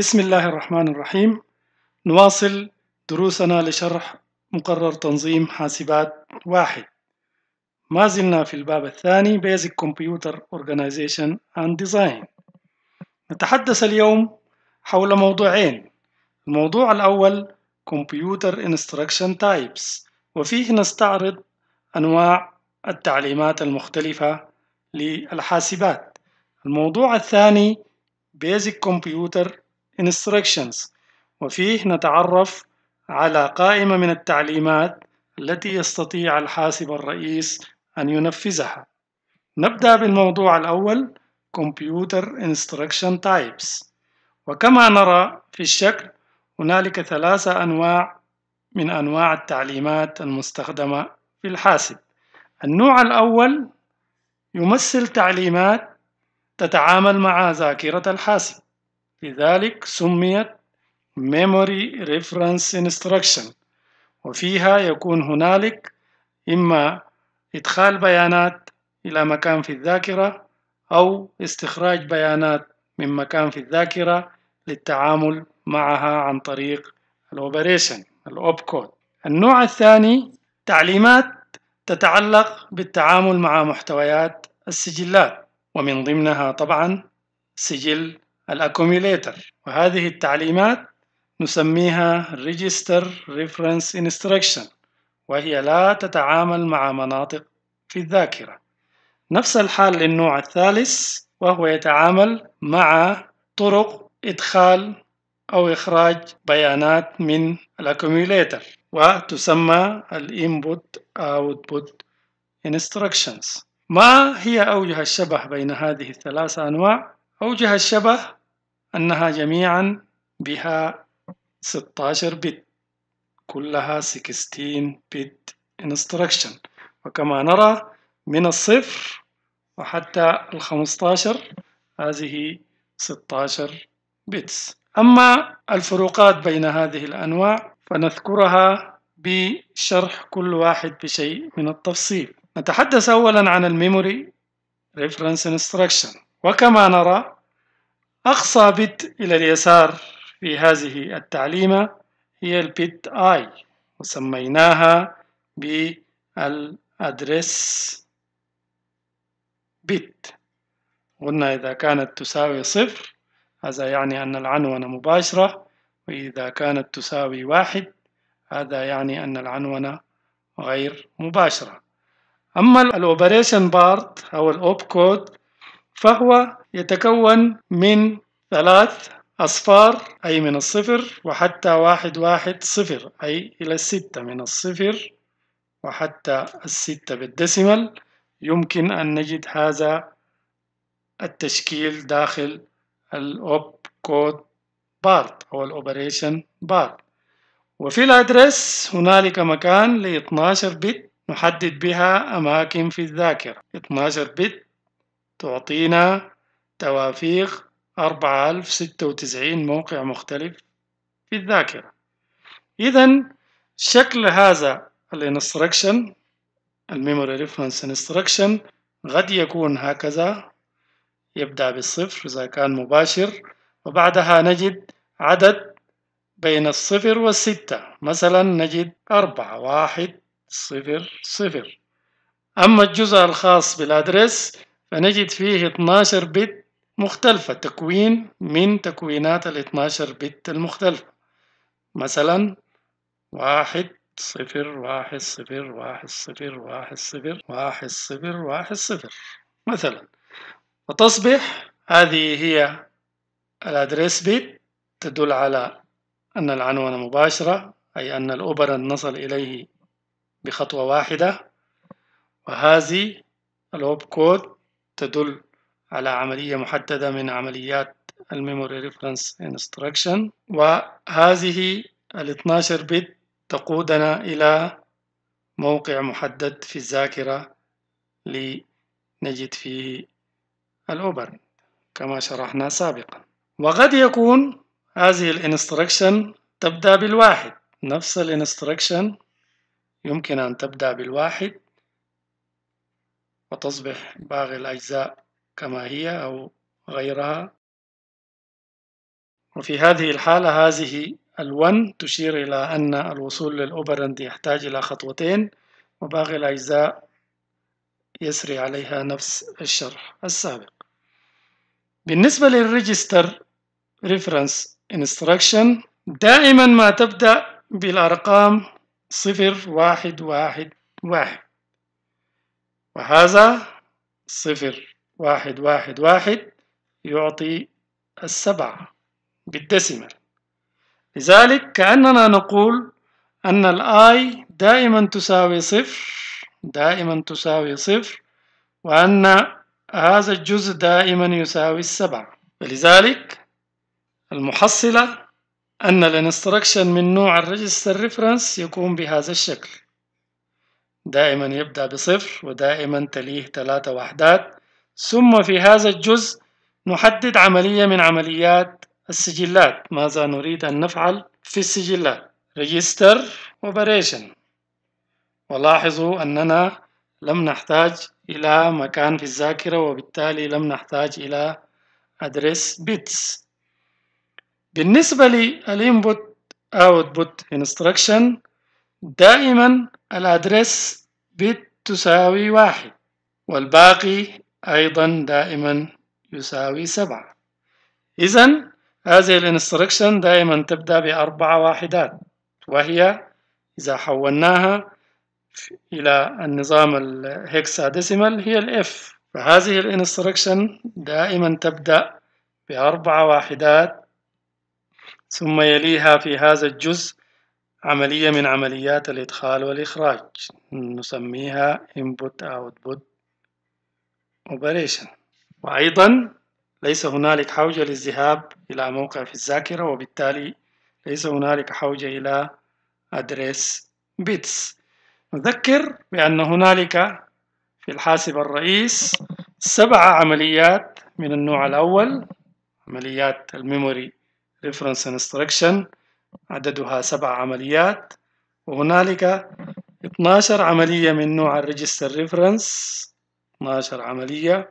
بسم الله الرحمن الرحيم نواصل دروسنا لشرح مقرر تنظيم حاسبات واحد ما زلنا في الباب الثاني Basic Computer Organization and Design نتحدث اليوم حول موضوعين الموضوع الأول Computer Instruction Types وفيه نستعرض أنواع التعليمات المختلفة للحاسبات الموضوع الثاني Basic Computer instructions وفيه نتعرف على قائمة من التعليمات التي يستطيع الحاسب الرئيس أن ينفذها نبدأ بالموضوع الأول Computer Instruction Types وكما نرى في الشكل هنالك ثلاثة أنواع من أنواع التعليمات المستخدمة في الحاسب النوع الأول يمثل تعليمات تتعامل مع ذاكرة الحاسب لذلك سميت Memory Reference Instruction وفيها يكون هنالك إما إدخال بيانات إلى مكان في الذاكرة أو استخراج بيانات من مكان في الذاكرة للتعامل معها عن طريق الأوبريشن الأوبكود النوع الثاني تعليمات تتعلق بالتعامل مع محتويات السجلات ومن ضمنها طبعا سجل الأكوميليتر وهذه التعليمات نسميها Register Reference Instruction وهي لا تتعامل مع مناطق في الذاكرة نفس الحال للنوع الثالث وهو يتعامل مع طرق إدخال أو إخراج بيانات من الأكوميليتر وتسمى الإنبوت أوتبوت Instructions ما هي أوجه الشبه بين هذه الثلاثة أنواع؟ أوجه الشبه أنها جميعا بها 16 بت كلها 16 بت instruction وكما نرى من الصفر وحتى ال 15 هذه 16 بتس أما الفروقات بين هذه الأنواع فنذكرها بشرح كل واحد بشيء من التفصيل نتحدث أولا عن الميموري reference instruction وكما نرى أقصى بت إلى اليسار في هذه التعليمة هي البت I وسميناها بالأدرس بت قلنا إذا كانت تساوي صفر هذا يعني أن العنونة مباشرة وإذا كانت تساوي واحد هذا يعني أن العنونة غير مباشرة أما الأوبريشن بارت أو الأوب كود فهو يتكون من ثلاث أصفار أي من الصفر وحتى واحد واحد صفر أي إلى الستة من الصفر وحتى الستة بالدسمل يمكن أن نجد هذا التشكيل داخل الأوب كود بارت أو الأوبريشن بارت وفي الأدرس هنالك مكان لـ 12 بت نحدد بها أماكن في الذاكرة 12 بت تعطينا توافيق 4096 موقع مختلف في الذاكرة إذا شكل هذا الانستركشن الميموري ريفرنس انستركشن قد يكون هكذا يبدأ بالصفر إذا كان مباشر وبعدها نجد عدد بين الصفر والستة مثلا نجد أربعة واحد صفر صفر أما الجزء الخاص بالأدرس فنجد فيه 12 بت مختلفة تكوين من تكوينات ال 12 بت المختلفة مثلا واحد صفر واحد صفر واحد صفر واحد صفر واحد صفر واحد صفر مثلا وتصبح هذه هي الأدريس بيت تدل على أن العنوان مباشرة أي أن الأوبرند نصل إليه بخطوة واحدة وهذه الأوب كود تدل على عملية محددة من عمليات الميموري ريفرنس انستركشن وهذه ال 12 بت تقودنا إلى موقع محدد في الذاكرة لنجد فيه الأوبر كما شرحنا سابقا وقد يكون هذه الانستركشن تبدأ بالواحد نفس الانستركشن يمكن أن تبدأ بالواحد وتصبح باقي الأجزاء كما هي أو غيرها وفي هذه الحالة هذه الون تشير إلى أن الوصول للأوبرند يحتاج إلى خطوتين وباقي الأجزاء يسري عليها نفس الشرح السابق بالنسبة للريجستر ريفرنس انستركشن دائما ما تبدأ بالأرقام صفر واحد واحد واحد وهذا صفر واحد واحد واحد يعطي السبعة بالدسمة لذلك كأننا نقول أن الآي دائما تساوي صفر دائما تساوي صفر وأن هذا الجزء دائما يساوي السبعة لذلك المحصلة أن الانستركشن من نوع الريجستر ريفرنس يكون بهذا الشكل دائما يبدأ بصفر ودائما تليه ثلاثة وحدات ثم في هذا الجزء نحدد عملية من عمليات السجلات ماذا نريد أن نفعل في السجلات Register Operation ولاحظوا أننا لم نحتاج إلى مكان في الذاكرة وبالتالي لم نحتاج إلى address bits بالنسبة Input output instruction دائما الأدرس بت تساوي واحد والباقي أيضا دائما يساوي سبعة إذا هذه الانستركشن دائما تبدأ بأربع واحدات وهي إذا حولناها إلى النظام الهكساديسيمال هي الإف فهذه الانستركشن دائما تبدأ بأربع واحدات ثم يليها في هذا الجزء عملية من عمليات الإدخال والإخراج نسميها input output اوبريشن وأيضا ليس هنالك حوجة للذهاب إلى موقع في الذاكرة وبالتالي ليس هنالك حوجة إلى address bits نذكر بأن هنالك في الحاسب الرئيس سبع عمليات من النوع الأول عمليات الميموري ريفرنس انستركشن عددها سبع عمليات وهنالك 12 عملية من نوع الريجستر ريفرنس 12 عملية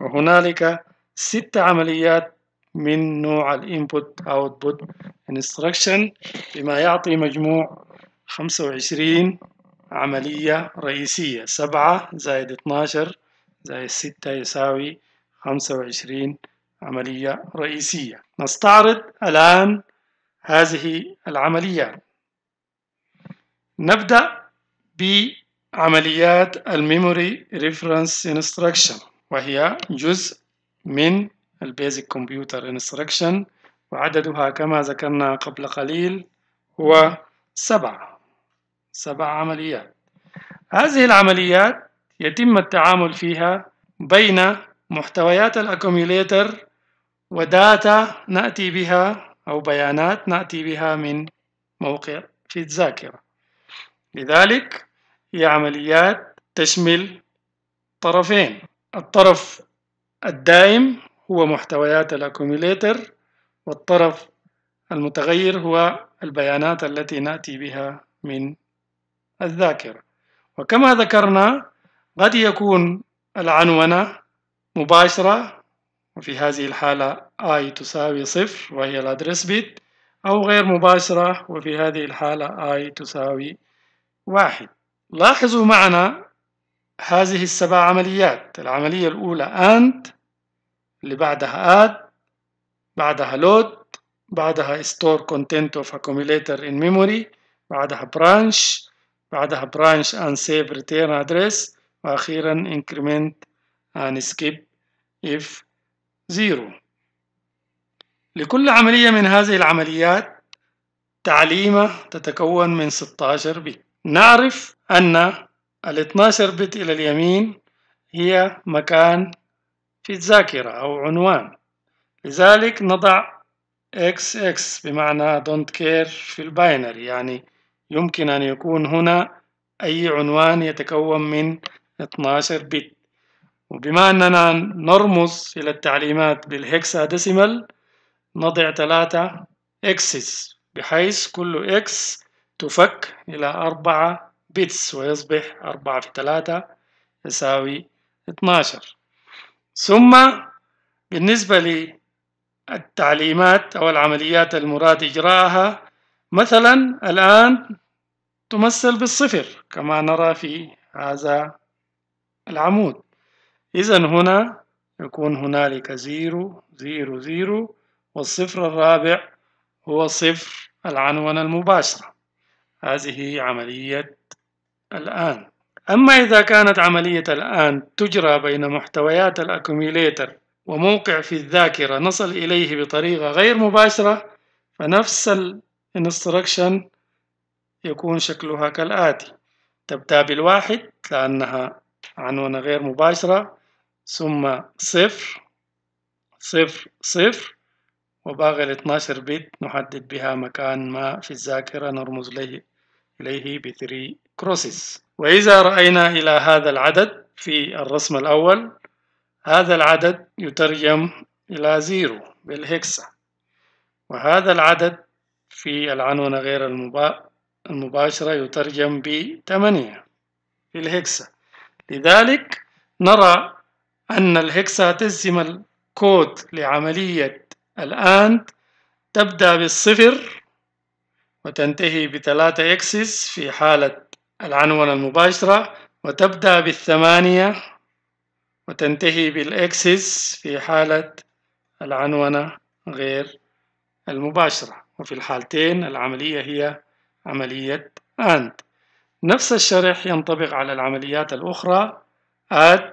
وهنالك 6 عمليات من نوع الانبوت output instruction بما يعطي مجموع 25 عملية رئيسية 7 زائد 12 زائد 6 يساوي 25 عملية رئيسية نستعرض الآن هذه العمليات نبدأ عمليات الميموري ريفرنس انستراكشن وهي جزء من البيزك كمبيوتر انستراكشن وعددها كما ذكرنا قبل قليل هو سبعة سبع عمليات هذه العمليات يتم التعامل فيها بين محتويات الأكوميوليتر وداتا نأتي بها أو بيانات نأتي بها من موقع في الذاكرة لذلك هي عمليات تشمل طرفين الطرف الدائم هو محتويات الأكوميليتر والطرف المتغير هو البيانات التي نأتي بها من الذاكرة وكما ذكرنا قد يكون العنونة مباشرة وفي هذه الحالة i تساوي صفر وهي الأدرس بيت أو غير مباشرة وفي هذه الحالة i تساوي واحد لاحظوا معنا هذه السبع عمليات العملية الأولى AND اللي بعدها add بعدها لود بعدها store content of accumulator in memory بعدها branch بعدها branch and save ريتيرن address وأخيرا increment and skip if زيرو لكل عملية من هذه العمليات تعليمة تتكون من 16 بت نعرف أن ال 12 بت إلى اليمين هي مكان في الذاكرة أو عنوان لذلك نضع XX بمعنى don't care في الباينري يعني يمكن أن يكون هنا أي عنوان يتكون من 12 بت وبما أننا نرمز إلى التعليمات ديسيمال نضع ثلاثة إكسس بحيث كل إكس تفك إلى أربعة بيتس ويصبح أربعة في ثلاثة يساوي اتناشر ثم بالنسبة للتعليمات أو العمليات المراد إجراءها مثلا الآن تمثل بالصفر كما نرى في هذا العمود إذا هنا يكون هنالك زيرو زيرو زيرو والصفر الرابع هو صفر العنونة المباشرة هذه عملية الآن أما إذا كانت عملية الآن تجرى بين محتويات الأكوميليتر وموقع في الذاكرة نصل إليه بطريقة غير مباشرة فنفس الانستركشن يكون شكلها كالآتي تبدأ بالواحد لأنها عنونة غير مباشرة ثم صفر صفر صفر وباقي ال 12 بت نحدد بها مكان ما في الذاكرة نرمز له إليه بثري 3 كروسيس وإذا رأينا إلى هذا العدد في الرسم الأول هذا العدد يترجم إلى زيرو بالهكسة وهذا العدد في العنونة غير المباشرة يترجم ب 8 بالهكسة لذلك نرى أن الهكسة تزم الكود لعملية الآند تبدأ بالصفر وتنتهي بثلاثة إكسس في حالة العنونة المباشرة وتبدأ بالثمانية وتنتهي بالإكسس في حالة العنونة غير المباشرة وفي الحالتين العملية هي عملية AND نفس الشرح ينطبق على العمليات الأخرى add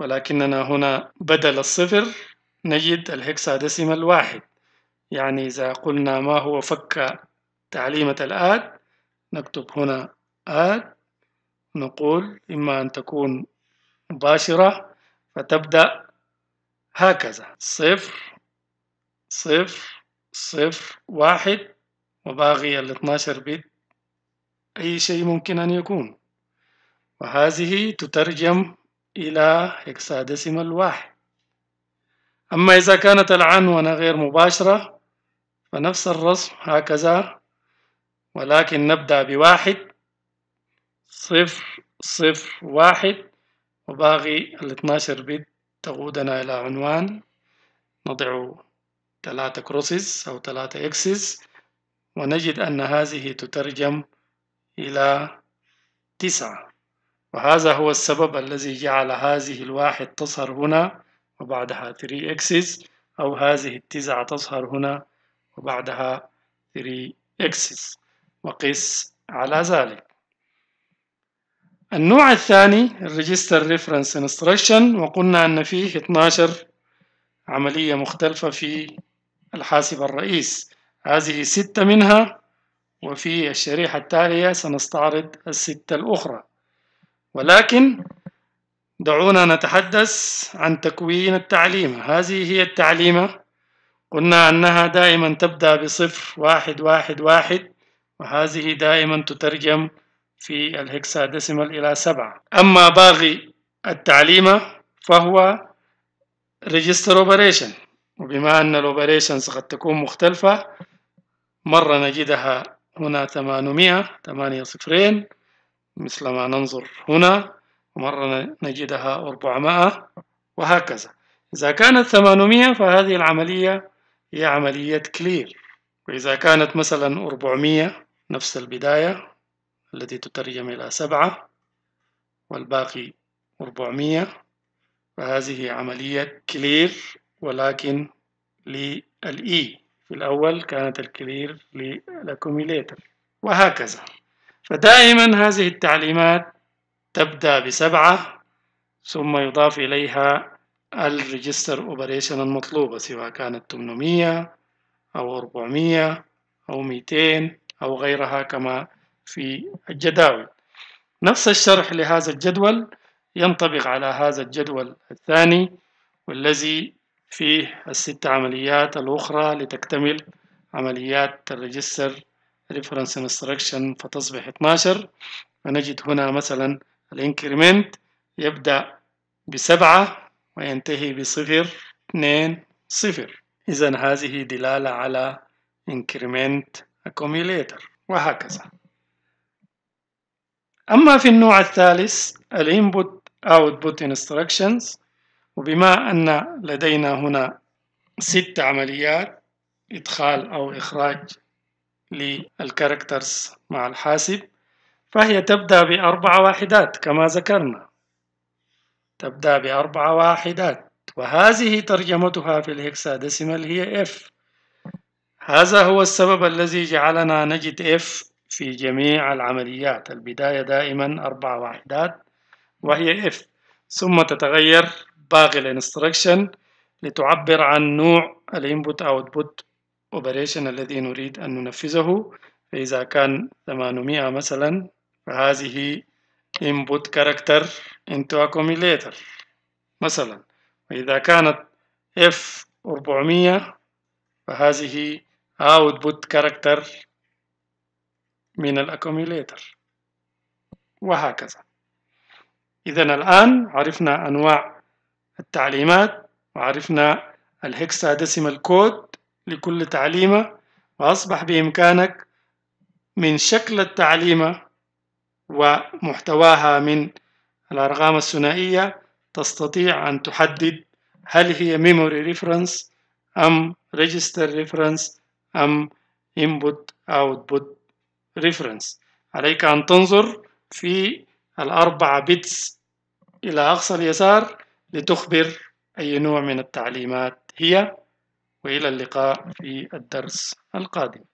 ولكننا هنا بدل الصفر نجد الهكساديسيمال الواحد يعني إذا قلنا ما هو فك تعليمة الآد نكتب هنا آل نقول إما أن تكون مباشرة فتبدأ هكذا صفر صفر صفر واحد وباقي ال 12 بت أي شيء ممكن أن يكون وهذه تترجم إلى هكساديسيمال الواحد أما إذا كانت العنونة غير مباشرة فنفس الرسم هكذا ولكن نبدأ بواحد صفر صفر واحد ال الاتناشر بت تقودنا إلى عنوان نضع ثلاثة كروسز أو ثلاثة إكسس ونجد أن هذه تترجم إلى تسعة وهذا هو السبب الذي جعل هذه الواحد تظهر هنا وبعدها 3 إكسس أو هذه التسعة تظهر هنا وبعدها 3 إكسس وقس على ذلك النوع الثاني Register Reference Instruction وقلنا ان فيه 12 عملية مختلفة في الحاسب الرئيس هذه ستة منها وفي الشريحة التالية سنستعرض الستة الأخرى ولكن دعونا نتحدث عن تكوين التعليمة هذه هي التعليمة قلنا أنها دائما تبدأ بصفر واحد واحد واحد وهذه دائما تترجم في الهكساديسيمال إلى سبعة أما باغي التعليمة فهو ريجستر اوبريشن وبما أن الأوبريشنز قد تكون مختلفة مرة نجدها هنا 800 ثمانية صفرين مثل ما ننظر هنا ومرة نجدها 400 وهكذا إذا كانت 800 فهذه العملية هي عملية كلير وإذا كانت مثلا 400 نفس البداية التي تترجم إلى سبعة والباقي أربعمية فهذه عملية كلير ولكن للإي في الأول كانت الكلير للأكوميليتر وهكذا فدائما هذه التعليمات تبدأ بسبعة ثم يضاف إليها الريجستر أوبريشن المطلوبة سواء كانت 800 أو 400 أو 200 أو غيرها كما في الجداول نفس الشرح لهذا الجدول ينطبق على هذا الجدول الثاني والذي فيه الست عمليات الأخرى لتكتمل عمليات الريجستر ريفرنس انستركشن فتصبح 12 ونجد هنا مثلا الانكريمنت يبدأ بسبعة وينتهي بصفر اثنين صفر إذا هذه دلالة على increment accumulator وهكذا أما في النوع الثالث ال Input Output Instructions وبما أن لدينا هنا ست عمليات إدخال أو إخراج للكاركترز مع الحاسب فهي تبدأ بأربع واحدات كما ذكرنا تبدأ بأربع واحدات وهذه ترجمتها في الهكساديسيمال هي F هذا هو السبب الذي جعلنا نجد F في جميع العمليات البداية دائما أربع واحدات وهي if ثم تتغير باقي الانستركشن لتعبر عن نوع الانبوت اوتبوت اوبريشن الذي نريد أن ننفذه فإذا كان 800 مثلا فهذه input character into accumulator مثلا وإذا كانت F 400 فهذه output character من الأكوميليتر وهكذا إذا الآن عرفنا أنواع التعليمات وعرفنا الهكساديسيمال كود لكل تعليمة وأصبح بإمكانك من شكل التعليمة ومحتواها من الأرقام الثنائية تستطيع أن تحدد هل هي ميموري ريفرنس أم ريجستر ريفرنس أم input output ريفرنس عليك أن تنظر في الأربعة بيتس إلى أقصى اليسار لتخبر أي نوع من التعليمات هي وإلى اللقاء في الدرس القادم